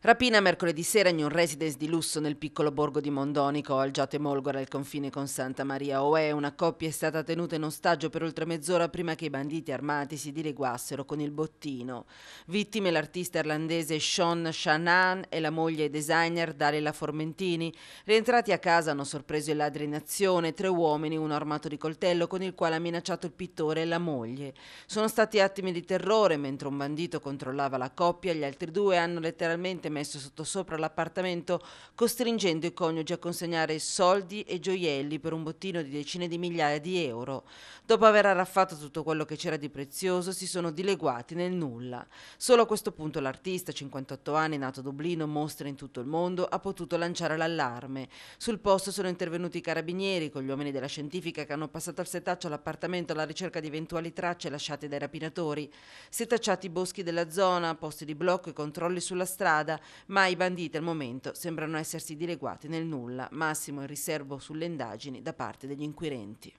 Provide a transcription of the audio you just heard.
Rapina mercoledì sera in un residence di lusso nel piccolo borgo di Mondonico, al Giate Molgora, al confine con Santa Maria Oe. Una coppia è stata tenuta in ostaggio per oltre mezz'ora prima che i banditi armati si dileguassero con il bottino. Vittime l'artista irlandese Sean Shannon e la moglie designer Dalila Formentini. Rientrati a casa hanno sorpreso i ladri in azione, tre uomini, uno armato di coltello con il quale ha minacciato il pittore e la moglie. Sono stati attimi di terrore mentre un bandito controllava la coppia, gli altri due hanno letteralmente violentamente messo sottosopra l'appartamento, costringendo i coniugi a consegnare soldi e gioielli per un bottino di decine di migliaia di euro. Dopo aver arraffato tutto quello che c'era di prezioso, si sono dileguati nel nulla. Solo a questo punto l'artista, 58 anni, nato a Dublino, mostra in tutto il mondo, ha potuto lanciare l'allarme. Sul posto sono intervenuti i carabinieri con gli uomini della scientifica che hanno passato al setaccio l'appartamento alla ricerca di eventuali tracce lasciate dai rapinatori. Si è tacciati i boschi della zona, posti di blocco e controlli sulla strada, ma i banditi al momento sembrano essersi dileguati nel nulla, massimo il riservo sulle indagini da parte degli inquirenti.